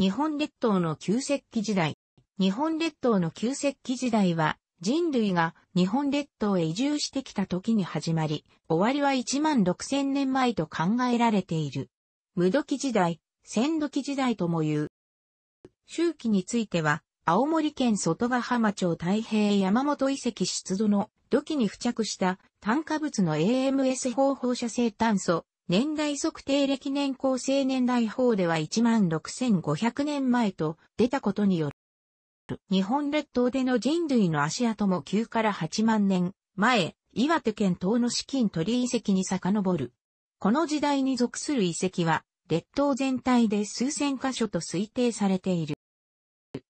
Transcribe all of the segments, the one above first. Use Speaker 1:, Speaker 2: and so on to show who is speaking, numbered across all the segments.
Speaker 1: 日本列島の旧石器時代。日本列島の旧石器時代は、人類が日本列島へ移住してきた時に始まり、終わりは1万6000年前と考えられている。無土器時代、鮮土器時代とも言う。周期については、青森県外ヶ浜町太平山本遺跡出土の土器に付着した炭化物の AMS 法放射性炭素年代測定歴年構成年代法では16,500年前と出たことによる。日本列島での人類の足跡も9から8万年前、岩手県東の資金り遺跡に遡る。この時代に属する遺跡は、列島全体で数千箇所と推定されている。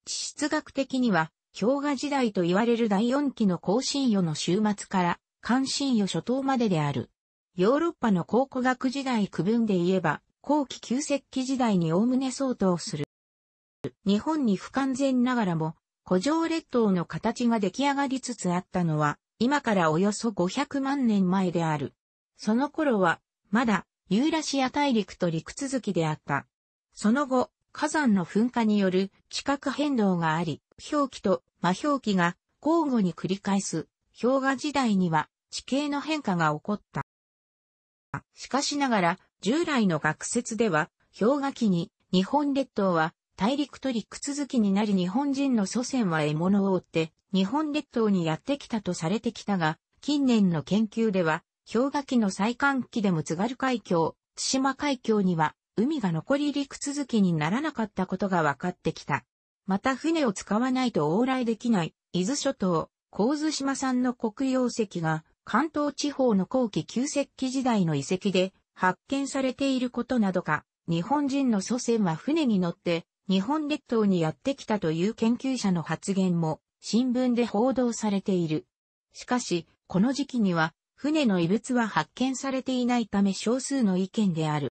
Speaker 1: 地質学的には、氷河時代と言われる第四期の更新予の終末から、関心予初頭までである。ヨーロッパの考古学時代区分で言えば、後期旧石器時代におおむね相当する。日本に不完全ながらも、古城列島の形が出来上がりつつあったのは、今からおよそ500万年前である。その頃は、まだ、ユーラシア大陸と陸続きであった。その後、火山の噴火による地殻変動があり、氷期と魔氷期が交互に繰り返す氷河時代には地形の変化が起こった。しかしながら、従来の学説では、氷河期に日本列島は大陸と陸続きになり日本人の祖先は獲物を追って日本列島にやってきたとされてきたが、近年の研究では、氷河期の最寒期でも津軽海峡、津島海峡には海が残り陸続きにならなかったことが分かってきた。また船を使わないと往来できない伊豆諸島、神津島産の黒曜石が関東地方の後期旧石器時代の遺跡で発見されていることなどか、日本人の祖先は船に乗って日本列島にやってきたという研究者の発言も新聞で報道されている。しかし、この時期には船の遺物は発見されていないため少数の意見である。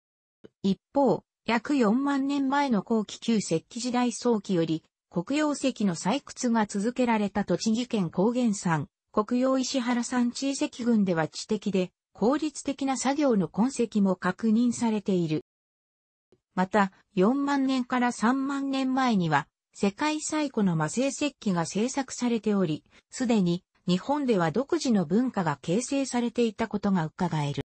Speaker 1: 一方、約4万年前の後期旧石器時代早期より、黒曜石の採掘が続けられた栃木県高原山、国用石原山地遺跡群では知的で効率的な作業の痕跡も確認されている。また、4万年から3万年前には、世界最古の魔性石器が制作されており、すでに日本では独自の文化が形成されていたことが伺える。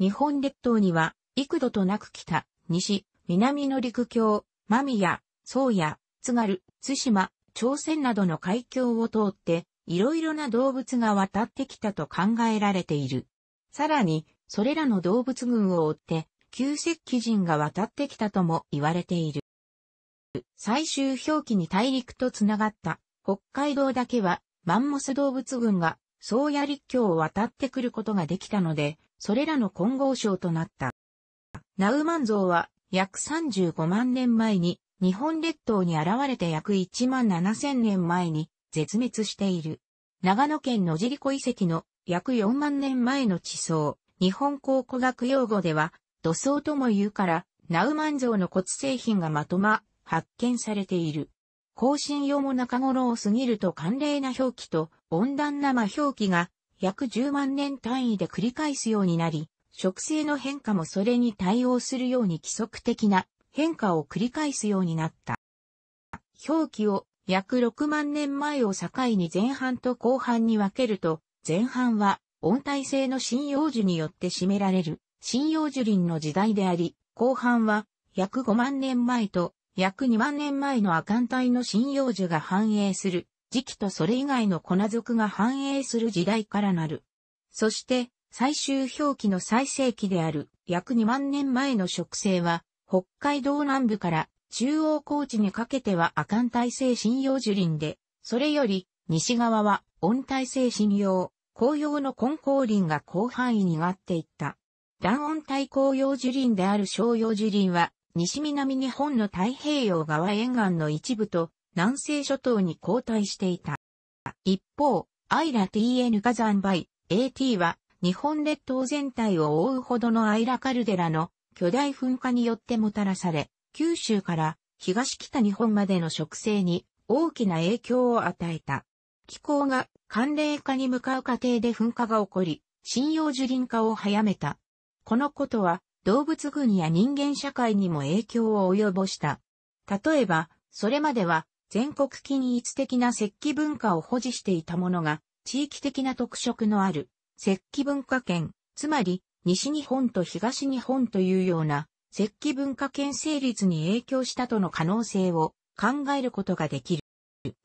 Speaker 1: 日本列島には、幾度となく北、西、南の陸橋、間宮、宗谷、津軽、津島、朝鮮などの海峡を通って、いろいろな動物が渡ってきたと考えられている。さらに、それらの動物群を追って、旧石器人が渡ってきたとも言われている。最終表記に大陸とつながった北海道だけはマンモス動物群が宗谷陸橋を渡ってくることができたので、それらの混合称となった。ナウマンゾウは約35万年前に日本列島に現れて約1万7000年前に絶滅している。長野県野尻湖遺跡の約4万年前の地層、日本考古学用語では、土層とも言うから、ナウマン像の骨製品がまとま、発見されている。更新用も中頃を過ぎると寒冷な表記と温暖な魔表記が約10万年単位で繰り返すようになり、植生の変化もそれに対応するように規則的な変化を繰り返すようになった。表記を約6万年前を境に前半と後半に分けると、前半は温帯性の針葉樹によって占められる針葉樹林の時代であり、後半は約5万年前と約2万年前の亜寒帯の針葉樹が繁栄する時期とそれ以外の粉属が繁栄する時代からなる。そして最終表記の最盛期である約2万年前の植生は北海道南部から中央高地にかけては亜寒帯性針葉樹林で、それより西側は温帯性針葉、紅葉の根高林が広範囲になっていった。暖温帯紅葉樹林である小葉樹林は、西南日本の太平洋側沿岸の一部と南西諸島に交代していた。一方、アイラ TN 火山灰 AT は日本列島全体を覆うほどのアイラカルデラの巨大噴火によってもたらされ、九州から東北日本までの植生に大きな影響を与えた。気候が寒冷化に向かう過程で噴火が起こり、針葉樹林化を早めた。このことは動物群や人間社会にも影響を及ぼした。例えば、それまでは全国均一的な石器文化を保持していたものが、地域的な特色のある石器文化圏、つまり西日本と東日本というような石器文化圏成立に影響したとの可能性を考えることができる。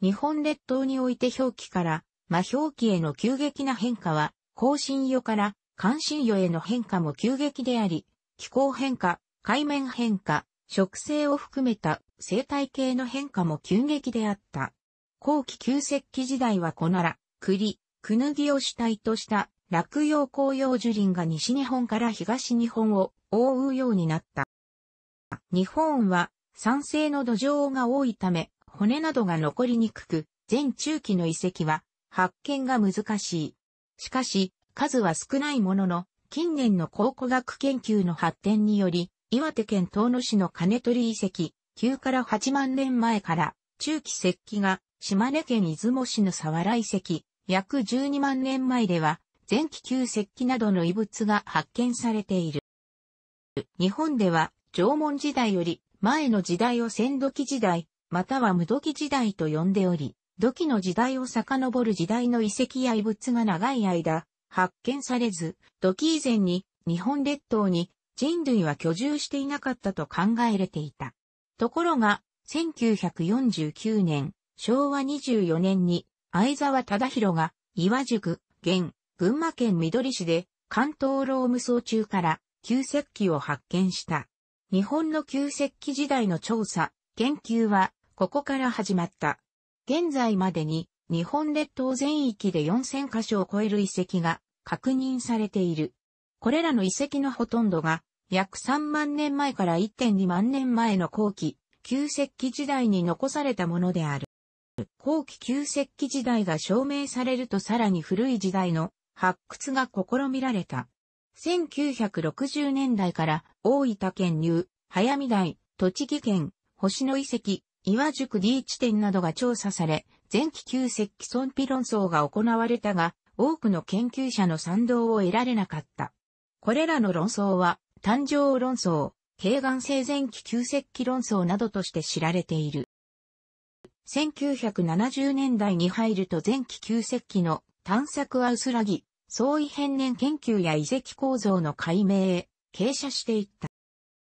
Speaker 1: 日本列島において表記から魔表記への急激な変化は、更新予から関心予への変化も急激であり、気候変化、海面変化、植生を含めた生態系の変化も急激であった。後期旧石器時代はコナラ、栗、クヌギを主体とした落葉紅葉樹林が西日本から東日本を覆うようになった。日本は酸性の土壌が多いため、骨などが残りにくく、全中期の遺跡は発見が難しい。しかし、数は少ないものの、近年の考古学研究の発展により、岩手県東野市の金取遺跡、9から8万年前から中期石器が島根県出雲市の沢原遺跡、約12万年前では前期旧石器などの遺物が発見されている。日本では縄文時代より前の時代を先土器時代、または無土器時代と呼んでおり、土器の時代を遡る時代の遺跡や遺物が長い間発見されず、土器以前に日本列島に人類は居住していなかったと考えられていた。ところが、1949年、昭和24年に、相沢忠宏が、岩宿、現、群馬県緑市で関東ローム層中から旧石器を発見した。日本の旧石器時代の調査、研究はここから始まった。現在までに日本列島全域で4000箇所を超える遺跡が確認されている。これらの遺跡のほとんどが約3万年前から1.2万年前の後期、旧石器時代に残されたものである。後期旧石器時代が証明されるとさらに古い時代の発掘が試みられた。1960年代から大分県入、早見台、栃木県、星野遺跡、岩宿 D 地点などが調査され、前期旧石器損ピ論争が行われたが、多くの研究者の賛同を得られなかった。これらの論争は、誕生論争、慶岩性前期旧石器論争などとして知られている。1970年代に入ると前期旧石器の探索は薄らぎ、相違変年研究や遺跡構造の解明へ、傾斜していっ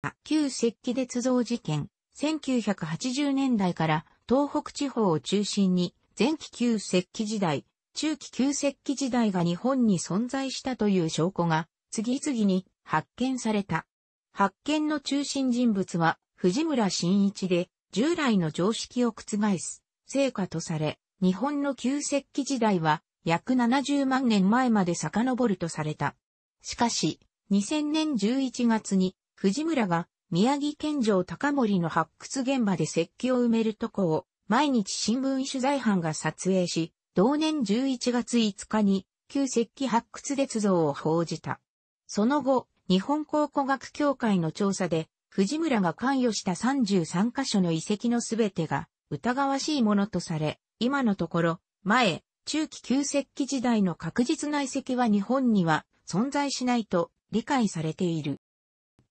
Speaker 1: た。旧石器鉄造事件、1980年代から東北地方を中心に、前期旧石器時代、中期旧石器時代が日本に存在したという証拠が、次々に発見された。発見の中心人物は、藤村新一で、従来の常識を覆す、成果とされ、日本の旧石器時代は、約70万年前まで遡るとされた。しかし、2000年11月に、藤村が宮城県城高森の発掘現場で石器を埋めるとこを、毎日新聞取材班が撮影し、同年11月5日に、旧石器発掘鉄道を報じた。その後、日本考古学協会の調査で、藤村が関与した33カ所の遺跡のすべてが疑わしいものとされ、今のところ、前、中期旧石器時代の確実な遺跡は日本には存在しないと理解されている。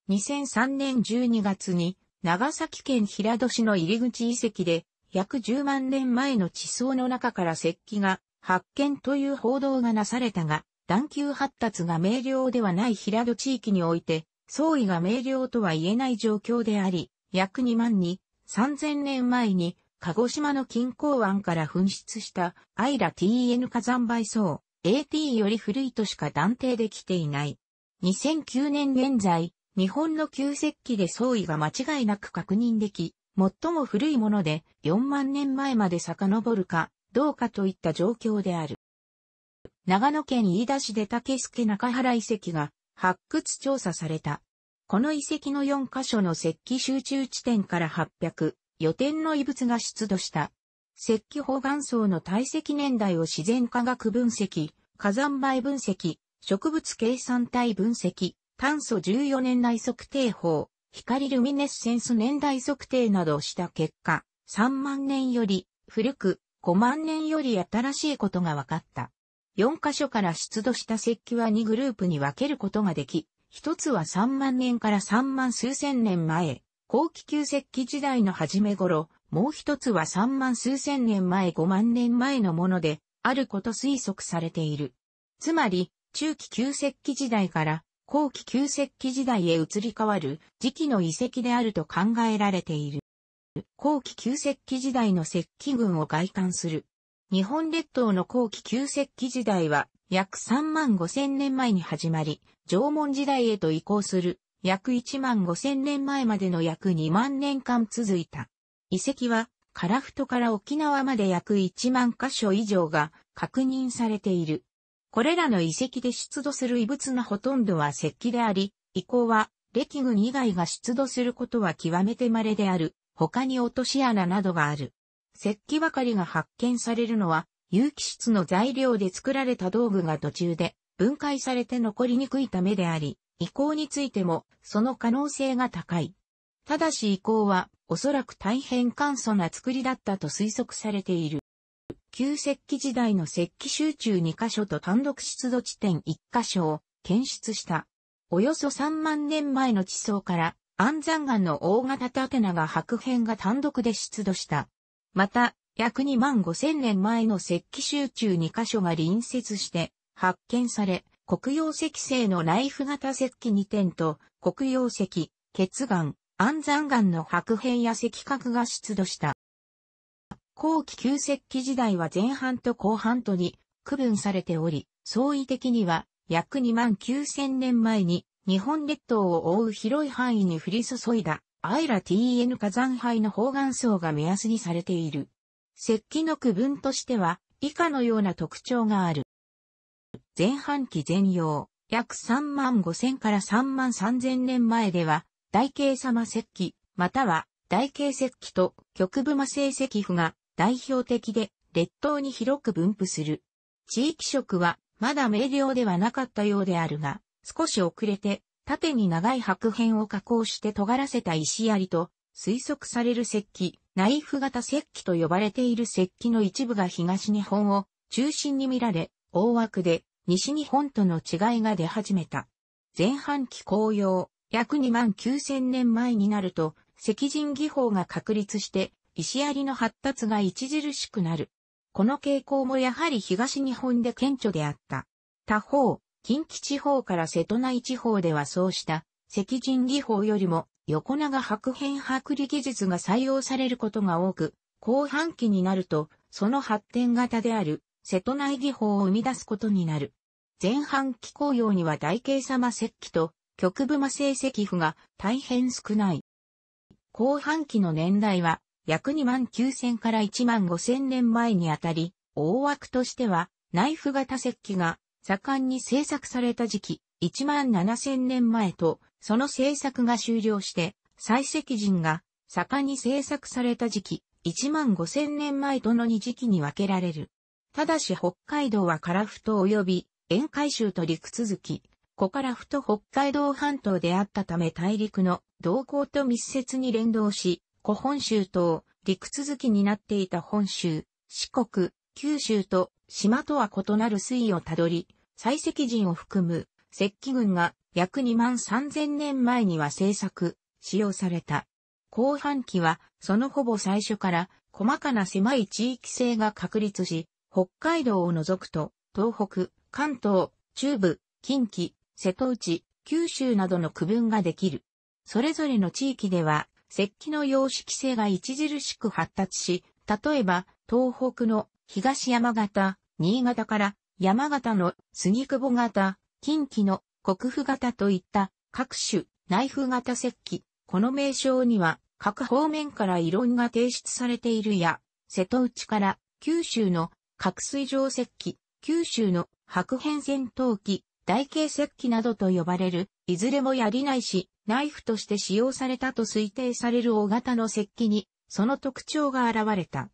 Speaker 1: 2003年12月に長崎県平戸市の入口遺跡で約10万年前の地層の中から石器が発見という報道がなされたが、段球発達が明瞭ではない平戸地域において、相違が明瞭とは言えない状況であり、約2万に3000年前に鹿児島の近郊湾から噴出したアイラ TN 火山灰層 AT より古いとしか断定できていない。2009年現在、日本の旧石器で相違が間違いなく確認でき、最も古いもので4万年前まで遡るかどうかといった状況である。長野県飯田市で竹助中原遺跡が発掘調査された。この遺跡の4カ所の石器集中地点から800、予定の遺物が出土した。石器方岩層の堆積年代を自然科学分析、火山灰分析、植物計算体分析、炭素14年代測定法、光ルミネッセンス年代測定などをした結果、3万年より古く、5万年より新しいことが分かった。4カ所から出土した石器は2グループに分けることができ、1つは3万年から3万数千年前、後期旧石器時代の初め頃、もう一つは3万数千年前5万年前のもので、あること推測されている。つまり、中期旧石器時代から後期旧石器時代へ移り変わる時期の遺跡であると考えられている。後期旧石器時代の石器群を外観する。日本列島の後期旧石器時代は約3万5千年前に始まり、縄文時代へと移行する約1万5千年前までの約2万年間続いた。遺跡は、樺太から沖縄まで約1万箇所以上が確認されている。これらの遺跡で出土する遺物のほとんどは石器であり、以降は、歴軍以外が出土することは極めて稀である。他に落とし穴などがある。石器ばかりが発見されるのは、有機質の材料で作られた道具が途中で分解されて残りにくいためであり、移行についてもその可能性が高い。ただし移行はおそらく大変簡素な作りだったと推測されている。旧石器時代の石器集中2カ所と単独出土地点1カ所を検出した。およそ3万年前の地層から安山岩の大型縦長白片が単独で出土した。また、約2万5千年前の石器集中2カ所が隣接して発見され、黒曜石製のライフ型石器2点と、黒曜石、血岩、安山岩の白片や石核が出土した。後期旧石器時代は前半と後半とに区分されており、相違的には約2万9000年前に日本列島を覆う広い範囲に降り注いだアイラ TN 火山灰の方眼層が目安にされている。石器の区分としては以下のような特徴がある。前半期全容、約3万5千から3万3千年前では、大慶様石器、または大慶石器と極部魔性石符が代表的で、列島に広く分布する。地域色はまだ明瞭ではなかったようであるが、少し遅れて、縦に長い白片を加工して尖らせた石槍と、推測される石器、ナイフ型石器と呼ばれている石器の一部が東日本を中心に見られ、大枠で西日本との違いが出始めた。前半期紅葉、約2万9000年前になると、石人技法が確立して、石槍の発達が著しくなる。この傾向もやはり東日本で顕著であった。他方、近畿地方から瀬戸内地方ではそうした石人技法よりも横長白変・剥離技術が採用されることが多く、後半期になると、その発展型である瀬戸内技法を生み出すことになる。前半期紅葉には大慶様石器と極部魔性石符が大変少ない。後半期の年代は約2万9000から1万5000年前にあたり、大枠としてはナイフ型石器が盛んに製作された時期、1万7000年前と、その製作が終了して、採石人が盛んに製作された時期、1万5000年前との2時期に分けられる。ただし北海道は樺太及び沿海州と陸続き、小樺太北海道半島であったため大陸の動向と密接に連動し、古本州と陸続きになっていた本州、四国、九州と島とは異なる水位をたどり、採石人を含む石器群が約2万3000年前には制作、使用された。後半期はそのほぼ最初から細かな狭い地域性が確立し、北海道を除くと、東北、関東、中部、近畿、瀬戸内、九州などの区分ができる。それぞれの地域では、石器の様式性が著しく発達し、例えば、東北の東山形、新潟から山形の杉久保型、近畿の国府型といった各種内府型石器。この名称には各方面から異論が提出されているや、瀬戸内から九州の核水上石器、九州の白変戦闘機、台形石器などと呼ばれる、いずれも槍ないし、ナイフとして使用されたと推定される大型の石器に、その特徴が現れた。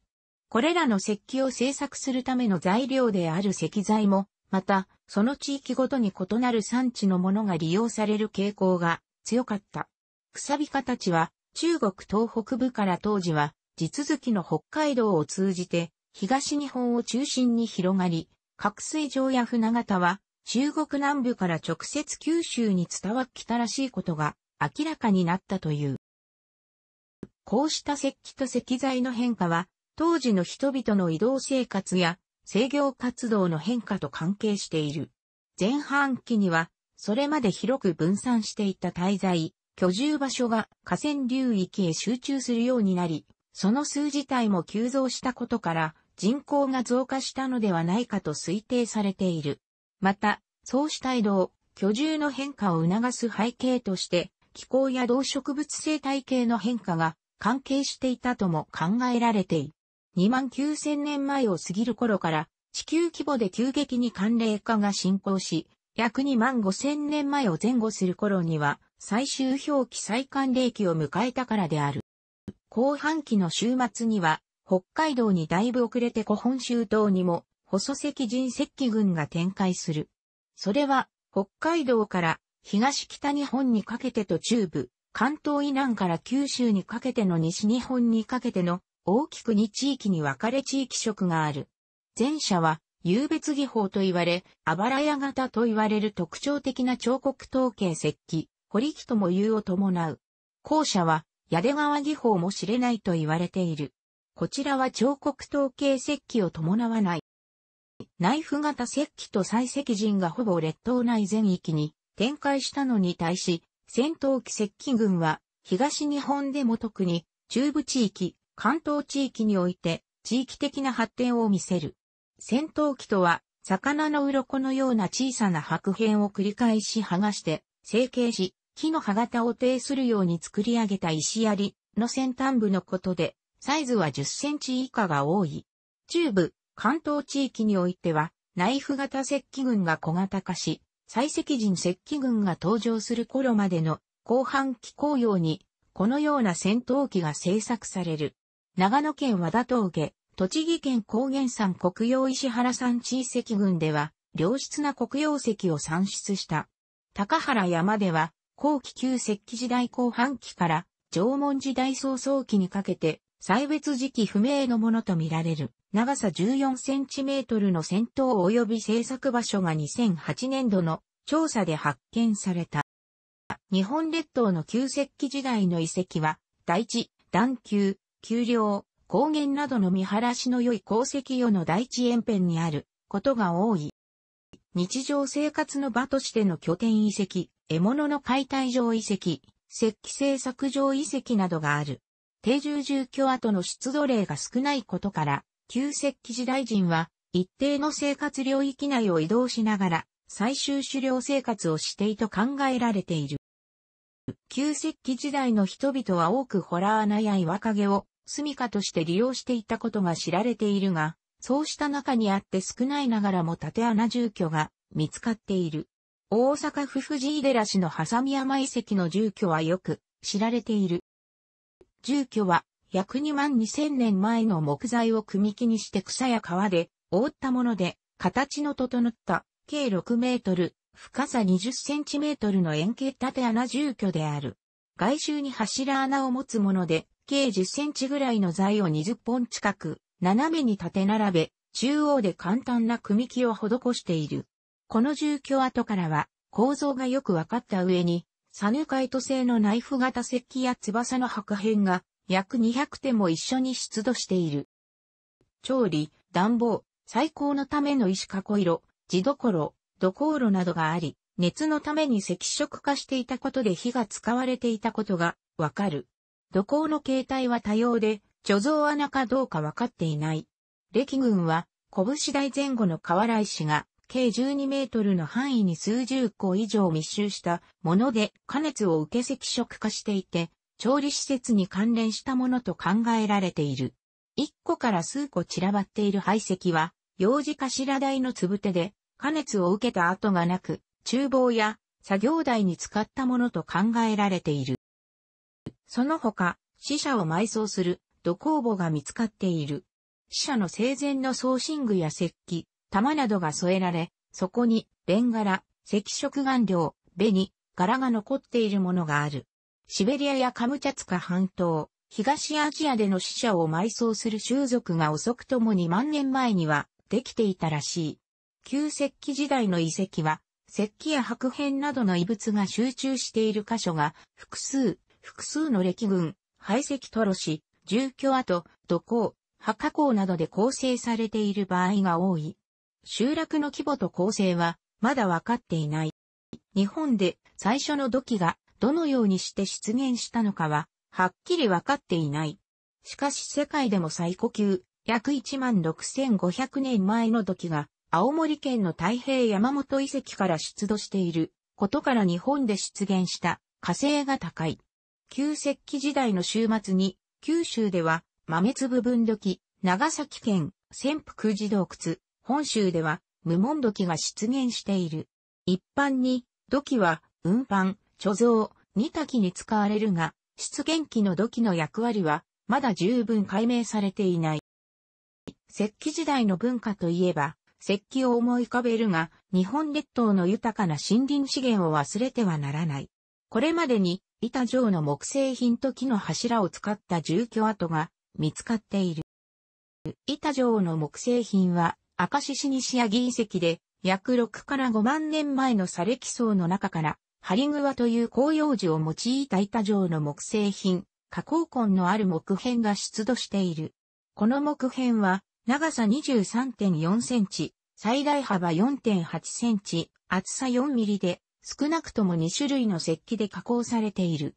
Speaker 1: これらの石器を製作するための材料である石材も、また、その地域ごとに異なる産地のものが利用される傾向が強かった。くさび形は、中国東北部から当時は、地続きの北海道を通じて、東日本を中心に広がり、覚水場や船形は中国南部から直接九州に伝わったらしいことが明らかになったという。こうした石器と石材の変化は、当時の人々の移動生活や制御活動の変化と関係している。前半期には、それまで広く分散していた滞在、居住場所が河川流域へ集中するようになり、その数自体も急増したことから、人口が増加したのではないかと推定されている。また、そうした移動、居住の変化を促す背景として、気候や動植物生態系の変化が関係していたとも考えられている。2万9000年前を過ぎる頃から、地球規模で急激に寒冷化が進行し、約2万5000年前を前後する頃には、最終表記最寒冷期を迎えたからである。後半期の週末には、北海道にだいぶ遅れて古本州島にも、細石人石器群が展開する。それは、北海道から東北日本にかけてと中部、関東以南から九州にかけての西日本にかけての大きく2地域に分かれ地域色がある。前者は、有別技法と言われ、あばらや型と言われる特徴的な彫刻統計石器、堀木とも言うを伴う。後者は、矢出川技法も知れないと言われている。こちらは彫刻刀計石器を伴わない。ナイフ型石器と採石陣がほぼ列島内全域に展開したのに対し、戦闘機石器軍は東日本でも特に中部地域、関東地域において地域的な発展を見せる。戦闘機とは魚の鱗のような小さな白片を繰り返し剥がして成形し、木の歯型を呈するように作り上げた石槍の先端部のことで、サイズは10センチ以下が多い。中部、関東地域においては、ナイフ型石器群が小型化し、採石人石器群が登場する頃までの後半期紅葉に、このような戦闘機が製作される。長野県和田峠、栃木県高原山国曜石原山地遺跡群では、良質な黒曜石を産出した。高原山では、後期旧石器時代後半期から縄文時代早々期にかけて、歳別時期不明のものとみられる、長さ14センチメートルの戦闘及び制作場所が2008年度の調査で発見された。日本列島の旧石器時代の遺跡は、大地、段丘、丘陵、高原などの見晴らしの良い鉱石予の大地沿辺にあることが多い。日常生活の場としての拠点遺跡、獲物の解体場遺跡、石器製作場遺跡などがある。定住住居後の出土例が少ないことから、旧石器時代人は一定の生活領域内を移動しながら最終狩猟生活をしていと考えられている。旧石器時代の人々は多くホラー穴や岩陰を住処として利用していたことが知られているが、そうした中にあって少ないながらも縦穴住居が見つかっている。大阪府藤井寺市のハサミ山遺跡の住居はよく知られている。住居は約2万2000年前の木材を組木にして草や川で覆ったもので、形の整った計6メートル、深さ20センチメートルの円形縦穴住居である。外周に柱穴を持つもので、計10センチぐらいの材を20本近く、斜めに縦並べ、中央で簡単な組木を施している。この住居跡からは、構造がよく分かった上に、サヌカイト製のナイフ型石器や翼の白片が約200点も一緒に出土している。調理、暖房、最高のための石囲い炉、地どころ、土航炉などがあり、熱のために赤色化していたことで火が使われていたことがわかる。土工の形態は多様で、貯蔵穴かどうかわかっていない。歴軍は、拳台前後の河原石が、計12メートルの範囲に数十個以上密集したもので、加熱を受け赤色化していて、調理施設に関連したものと考えられている。1個から数個散らばっている排石は、幼児頭台のつぶてで、加熱を受けた跡がなく、厨房や作業台に使ったものと考えられている。その他、死者を埋葬する土工房が見つかっている。死者の生前の送信具や石器、玉などが添えられ、そこに、レンガラ、赤色顔料、紅、柄が残っているものがある。シベリアやカムチャツカ半島、東アジアでの死者を埋葬する習俗が遅くとも2万年前にはできていたらしい。旧石器時代の遺跡は、石器や白片などの遺物が集中している箇所が複数、複数の歴群、排石トロシ、住居跡、土坑、墓坑などで構成されている場合が多い。集落の規模と構成はまだ分かっていない。日本で最初の土器がどのようにして出現したのかははっきり分かっていない。しかし世界でも最古級約1万6500年前の土器が青森県の太平山本遺跡から出土していることから日本で出現した火星が高い。旧石器時代の週末に九州では豆粒分土器、長崎県潜伏児洞窟、本州では無門土器が出現している。一般に土器は運搬、貯蔵、煮炊きに使われるが、出現期の土器の役割はまだ十分解明されていない。石器時代の文化といえば、石器を思い浮かべるが、日本列島の豊かな森林資源を忘れてはならない。これまでに、板状の木製品と木の柱を使った住居跡が見つかっている。板状の木製品は、赤獅子西ア議遺跡で、約6から5万年前のレ礫層の中から、ハリグワという紅葉樹を用いた板状の木製品、加工根のある木片が出土している。この木片は、長さ23.4センチ、最大幅4.8センチ、厚さ4ミリで、少なくとも2種類の石器で加工されている。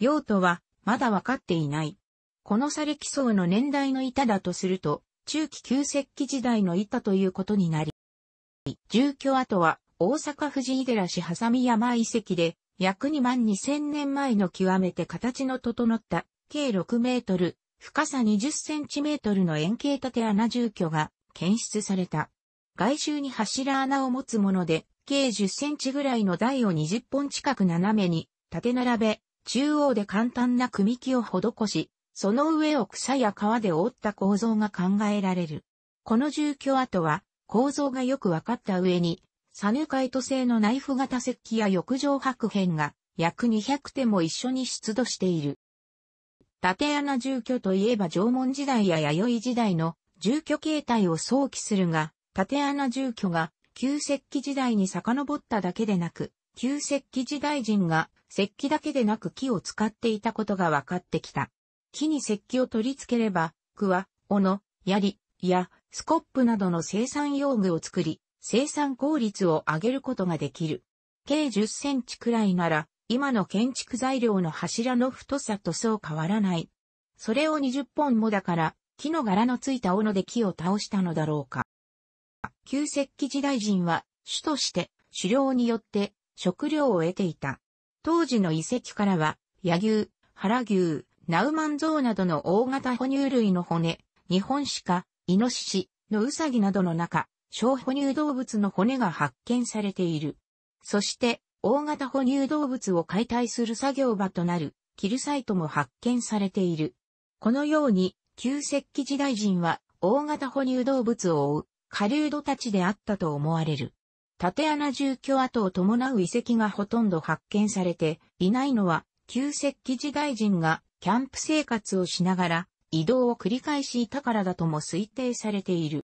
Speaker 1: 用途は、まだわかっていない。この砂礫層の年代の板だとすると、中期旧石器時代の板ということになり、住居跡は大阪藤井寺市ハサミ山遺跡で、約2万2000年前の極めて形の整った、計6メートル、深さ20センチメートルの円形縦穴住居が検出された。外周に柱穴を持つもので、計10センチぐらいの台を20本近く斜めに縦並べ、中央で簡単な組木を施し、その上を草や川で覆った構造が考えられる。この住居跡は構造がよく分かった上に、サヌカイト製のナイフ型石器や浴場白片が約200点も一緒に出土している。縦穴住居といえば縄文時代や弥生時代の住居形態を想起するが、縦穴住居が旧石器時代に遡っただけでなく、旧石器時代人が石器だけでなく木を使っていたことが分かってきた。木に石器を取り付ければ、くわ、斧、槍、や、スコップなどの生産用具を作り、生産効率を上げることができる。計10センチくらいなら、今の建築材料の柱の太さとそう変わらない。それを20本もだから、木の柄のついた斧で木を倒したのだろうか。旧石器時代人は、主として、狩猟によって、食料を得ていた。当時の遺跡からは、野牛、原牛、ナウマンゾウなどの大型哺乳類の骨、日本鹿、イノシシのウサギなどの中、小哺乳動物の骨が発見されている。そして、大型哺乳動物を解体する作業場となる、キルサイトも発見されている。このように、旧石器時代人は、大型哺乳動物を追う、狩人たちであったと思われる。縦穴住居跡を伴う遺跡がほとんど発見されていないのは、旧石器時代人がキャンプ生活をしながら移動を繰り返しいたからだとも推定されている。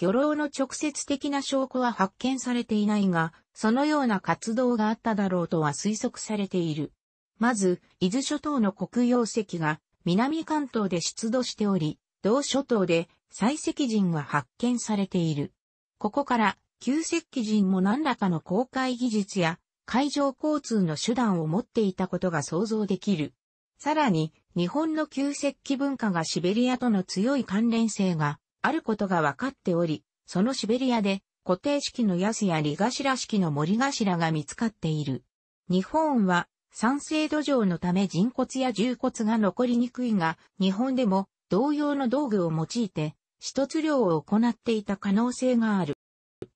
Speaker 1: 漁労の直接的な証拠は発見されていないが、そのような活動があっただろうとは推測されている。まず、伊豆諸島の黒曜石が南関東で出土しており、同諸島で採石人が発見されている。ここから、旧石器人も何らかの航海技術や海上交通の手段を持っていたことが想像できる。さらに、日本の旧石器文化がシベリアとの強い関連性があることが分かっており、そのシベリアで固定式のヤスやリガシラ式の森頭が見つかっている。日本は酸性土壌のため人骨や重骨が残りにくいが、日本でも同様の道具を用いて、死つ漁を行っていた可能性がある。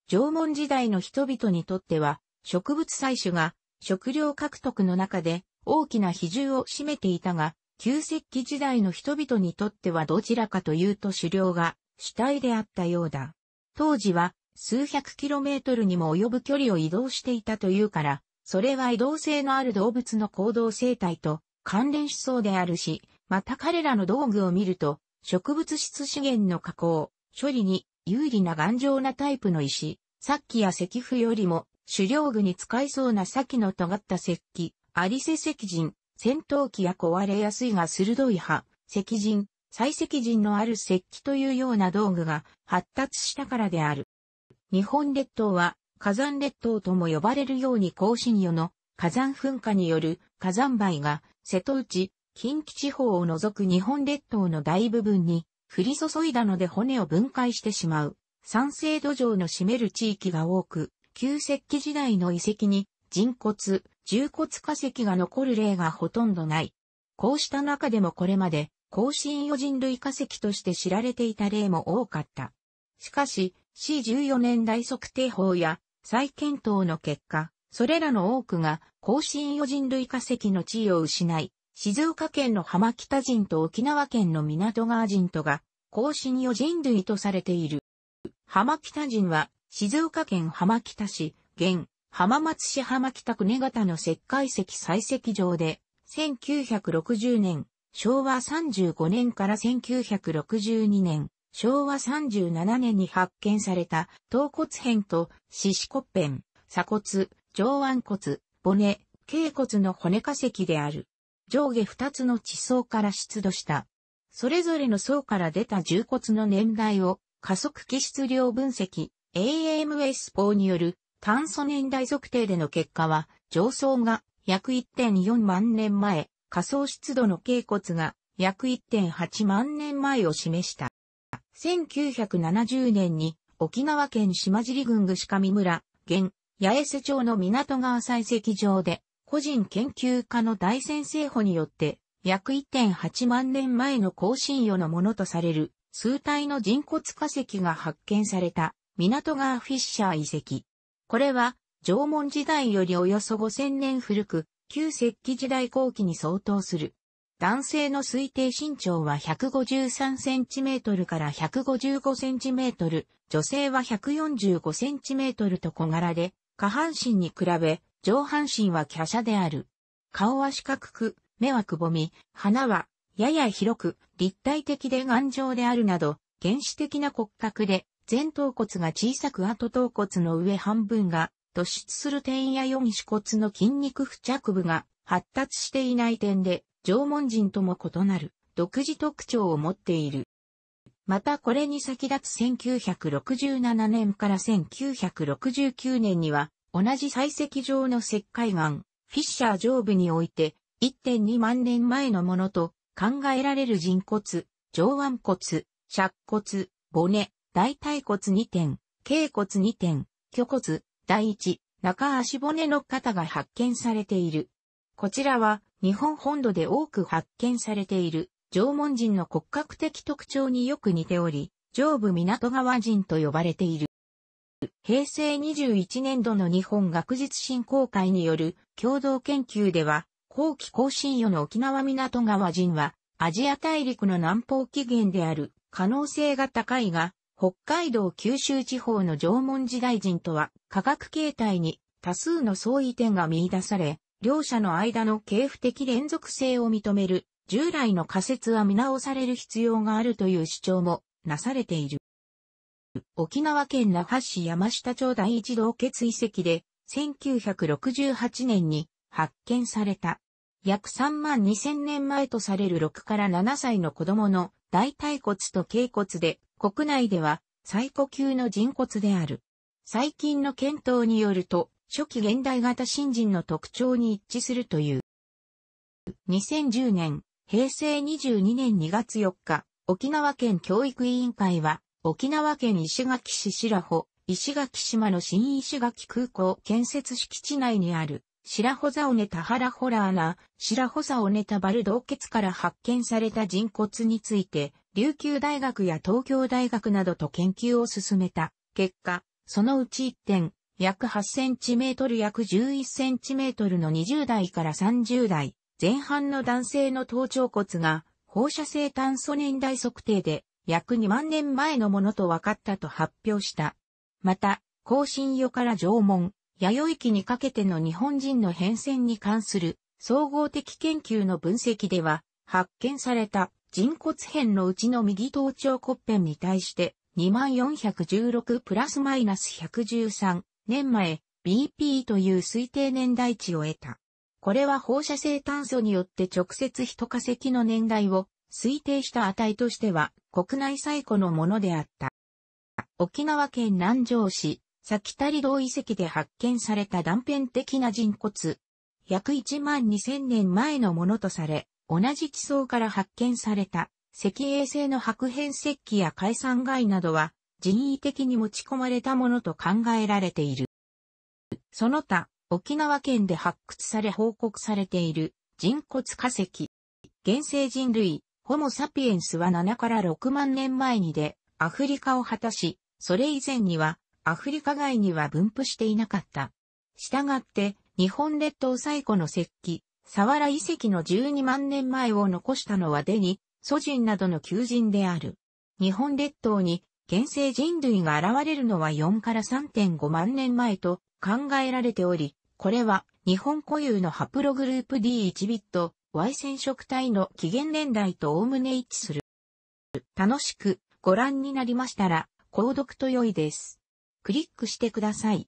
Speaker 1: 縄文時代の人々にとっては、植物採取が食料獲得の中で大きな比重を占めていたが、旧石器時代の人々にとってはどちらかというと狩猟が主体であったようだ。当時は数百キロメートルにも及ぶ距離を移動していたというから、それは移動性のある動物の行動生態と関連しそうであるし、また彼らの道具を見ると、植物質資源の加工、処理に有利な頑丈なタイプの石、さっきや石符よりも狩猟具に使いそうな先の尖った石器、アリセ石人、戦闘機や壊れやすいが鋭い歯、石人、採石人のある石器というような道具が発達したからである。日本列島は火山列島とも呼ばれるように更新与の火山噴火による火山灰が瀬戸内、近畿地方を除く日本列島の大部分に降り注いだので骨を分解してしまう。酸性土壌の占める地域が多く、旧石器時代の遺跡に人骨、重骨化石が残る例がほとんどない。こうした中でもこれまで、後進予人類化石として知られていた例も多かった。しかし、C14 年代測定法や再検討の結果、それらの多くが後進予人類化石の地位を失い、静岡県の浜北人と沖縄県の港川人とが、後進予人類とされている。浜北人は、静岡県浜北市、現、浜松市浜北区根形の石灰石採石場で、1960年、昭和35年から1962年、昭和37年に発見された、頭骨片と四肢骨片、鎖骨、上腕骨、骨、頸骨の骨化石である。上下二つの地層から出土した。それぞれの層から出た重骨の年代を加速気質量分析 AMS 法による炭素年代測定での結果は、上層が約1.4万年前、仮想湿度の頸骨が約1.8万年前を示した。1970年に沖縄県島尻郡具志上村、現、八重瀬町の港川採石場で、個人研究家の大先生補によって、約1.8万年前の更新予のものとされる、数体の人骨化石が発見された、港川フィッシャー遺跡。これは、縄文時代よりおよそ5000年古く、旧石器時代後期に相当する。男性の推定身長は 153cm から 155cm、女性は 145cm と小柄で、下半身に比べ、上半身は華奢である。顔は四角く、目はくぼみ、鼻は、やや広く、立体的で頑丈であるなど、原始的な骨格で、前頭骨が小さく後頭骨の上半分が突出する点や四肢骨の筋肉付着部が発達していない点で、縄文人とも異なる独自特徴を持っている。またこれに先立つ1967年から1969年には、同じ採石場の石灰岩、フィッシャー上部において、1.2万年前のものと考えられる人骨、上腕骨、尺骨、骨、大腿骨2点、頸骨2点、虚骨、第1、中足骨の肩が発見されている。こちらは日本本土で多く発見されている縄文人の骨格的特徴によく似ており、上部港川人と呼ばれている。平成21年度の日本学術振興会による共同研究では、後期更新予の沖縄港川人は、アジア大陸の南方起源である可能性が高いが、北海道九州地方の縄文時代人とは、科学形態に多数の相違点が見出され、両者の間の経譜的連続性を認める、従来の仮説は見直される必要があるという主張もなされている。沖縄県那覇市山下町第一道決遺跡で、1968年に発見された。約3万2000年前とされる6から7歳の子供の大腿骨と頸骨で国内では最古級の人骨である。最近の検討によると、初期現代型新人の特徴に一致するという。2010年、平成22年2月4日、沖縄県教育委員会は、沖縄県石垣市白穂、石垣島の新石垣空港建設敷地内にある、白穂ザオネタハラホラーな、白穂ザオネタバル洞穴から発見された人骨について、琉球大学や東京大学などと研究を進めた結果、そのうち1点、約8センチメートル約11センチメートルの20代から30代前半の男性の頭頂骨が放射性炭素年代測定で約2万年前のものと分かったと発表した。また、更新予から縄文、弥生期にかけての日本人の変遷に関する総合的研究の分析では発見された人骨片のうちの右頭頂骨片に対して、2416プラスマイナス113年前 BP という推定年代値を得た。これは放射性炭素によって直接人化石の年代を推定した値としては国内最古のものであった。沖縄県南城市、先足道遺跡で発見された断片的な人骨。約1万2000年前のものとされ、同じ地層から発見された石英製の白変石器や海産貝などは人為的に持ち込まれたものと考えられている。その他、沖縄県で発掘され報告されている人骨化石。原生人類、ホモ・サピエンスは7から6万年前にでアフリカを果たし、それ以前にはアフリカ外には分布していなかった。したがって、日本列島最古の石器、サワラ遺跡の12万年前を残したのはデニ、ソジンなどの求人である。日本列島に現世人類が現れるのは4から3.5万年前と考えられており、これは日本固有のハプログループ D1 ビット Y 染色体の起源年代とおおむね一致する。楽しくご覧になりましたら、購読と良いです。クリックしてください。